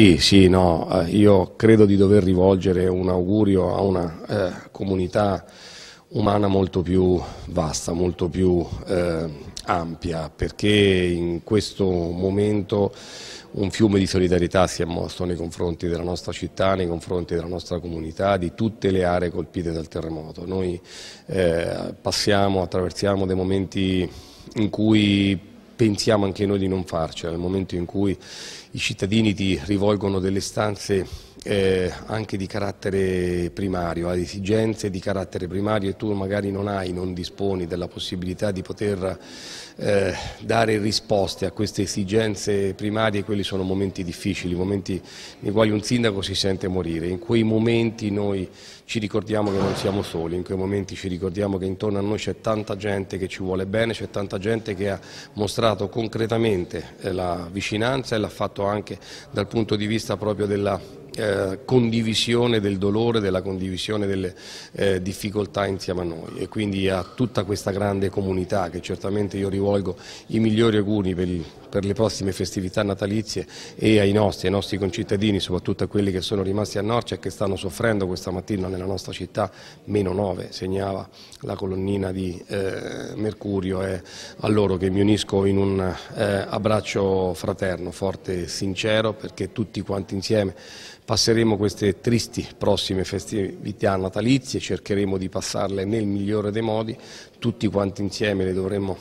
Sì, sì, no, eh, io credo di dover rivolgere un augurio a una eh, comunità umana molto più vasta, molto più eh, ampia, perché in questo momento un fiume di solidarietà si è mosso nei confronti della nostra città, nei confronti della nostra comunità, di tutte le aree colpite dal terremoto. Noi eh, passiamo, attraversiamo dei momenti in cui pensiamo anche noi di non farcela nel momento in cui i cittadini ti rivolgono delle stanze eh, anche di carattere primario, ad esigenze di carattere primario e tu magari non hai, non disponi della possibilità di poter eh, dare risposte a queste esigenze primarie, quelli sono momenti difficili, momenti nei quali un sindaco si sente morire, in quei momenti noi ci ricordiamo che non siamo soli, in quei momenti ci ricordiamo che intorno a noi c'è tanta gente che ci vuole bene, c'è tanta gente che ha mostrato concretamente eh, la vicinanza e l'ha fatto anche dal punto di vista proprio della eh, condivisione del dolore, della condivisione delle eh, difficoltà insieme a noi e quindi a tutta questa grande comunità che certamente io rivolgo i migliori auguri per, per le prossime festività natalizie e ai nostri, ai nostri concittadini, soprattutto a quelli che sono rimasti a Norcia e che stanno soffrendo questa mattina nella nostra città, meno 9 segnava la colonnina di eh, Mercurio e a loro che mi unisco in un eh, abbraccio fraterno, forte e sincero perché tutti quanti insieme Passeremo queste tristi prossime festività natalizie, cercheremo di passarle nel migliore dei modi, tutti quanti insieme le dovremo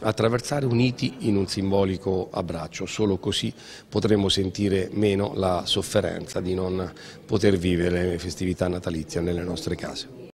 attraversare uniti in un simbolico abbraccio, solo così potremo sentire meno la sofferenza di non poter vivere le festività natalizie nelle nostre case.